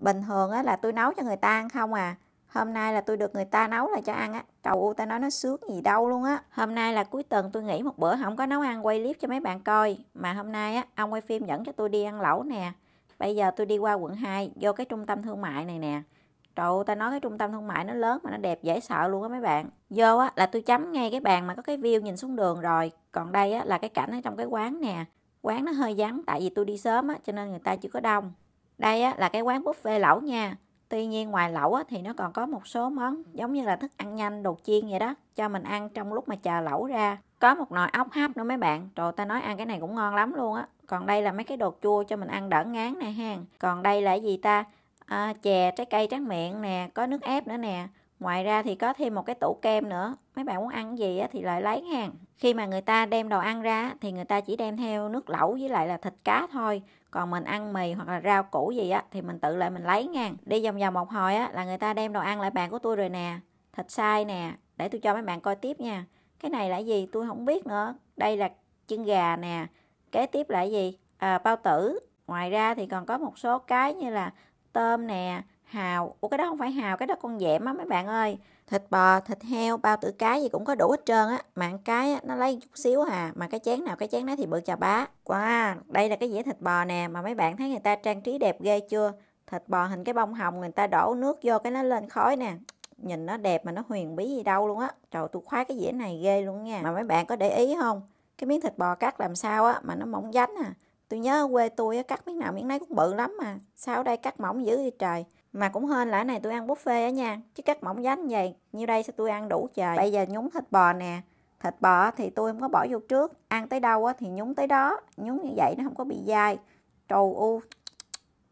bình thường á, là tôi nấu cho người ta ăn không à hôm nay là tôi được người ta nấu là cho ăn á trời u ta nói nó sướng gì đâu luôn á hôm nay là cuối tuần tôi nghỉ một bữa không có nấu ăn quay clip cho mấy bạn coi mà hôm nay á ông quay phim dẫn cho tôi đi ăn lẩu nè bây giờ tôi đi qua quận 2 vô cái trung tâm thương mại này nè trời ơi ta nói cái trung tâm thương mại nó lớn mà nó đẹp dễ sợ luôn á mấy bạn vô á là tôi chấm ngay cái bàn mà có cái view nhìn xuống đường rồi còn đây á là cái cảnh ở trong cái quán nè quán nó hơi vắng tại vì tôi đi sớm á cho nên người ta chưa có đông đây á, là cái quán buffet lẩu nha tuy nhiên ngoài lẩu á, thì nó còn có một số món giống như là thức ăn nhanh đồ chiên vậy đó cho mình ăn trong lúc mà chờ lẩu ra có một nồi ốc hấp nữa mấy bạn rồi ta nói ăn cái này cũng ngon lắm luôn á còn đây là mấy cái đồ chua cho mình ăn đỡ ngán nè ha còn đây là gì ta à, chè trái cây tráng miệng nè có nước ép nữa nè ngoài ra thì có thêm một cái tủ kem nữa mấy bạn muốn ăn gì thì lại lấy hàng khi mà người ta đem đồ ăn ra thì người ta chỉ đem theo nước lẩu với lại là thịt cá thôi còn mình ăn mì hoặc là rau củ gì á thì mình tự lại mình lấy ngang đi vòng vòng một hồi á là người ta đem đồ ăn lại bàn của tôi rồi nè thịt sai nè để tôi cho mấy bạn coi tiếp nha cái này là gì tôi không biết nữa đây là chân gà nè kế tiếp là gì à, bao tử ngoài ra thì còn có một số cái như là tôm nè hào ủa cái đó không phải hào cái đó con dẻm á mấy bạn ơi thịt bò thịt heo bao tử cái gì cũng có đủ hết trơn á mạng cái á, nó lấy chút xíu hà mà cái chén nào cái chén đó thì bự chà bá wow đây là cái dĩa thịt bò nè mà mấy bạn thấy người ta trang trí đẹp ghê chưa thịt bò hình cái bông hồng người ta đổ nước vô cái nó lên khói nè nhìn nó đẹp mà nó huyền bí gì đâu luôn á trời tôi khoái cái dĩa này ghê luôn nha mà mấy bạn có để ý không cái miếng thịt bò cắt làm sao á mà nó mỏng dánh à tôi nhớ quê tôi cắt miếng nào miếng nấy cũng bự lắm mà sao ở đây cắt mỏng dữ vậy trời mà cũng hên là này tôi ăn buffet á nha chứ cắt mỏng dánh vậy như đây sao tôi ăn đủ trời bây giờ nhúng thịt bò nè thịt bò thì tôi không có bỏ vô trước ăn tới đâu á thì nhúng tới đó nhúng như vậy nó không có bị dai trầu u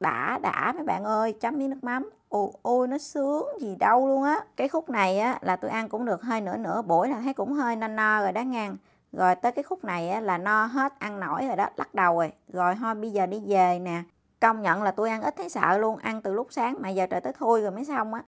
đã đã mấy bạn ơi chấm miếng nước mắm ôi ôi nó sướng gì đâu luôn á cái khúc này á là tôi ăn cũng được hơi nửa nửa buổi là thấy cũng hơi no no rồi đã ngang rồi tới cái khúc này á, là no hết ăn nổi rồi đó lắc đầu rồi rồi thôi bây giờ đi về nè công nhận là tôi ăn ít thấy sợ luôn ăn từ lúc sáng mà giờ trời tới thui rồi mới xong á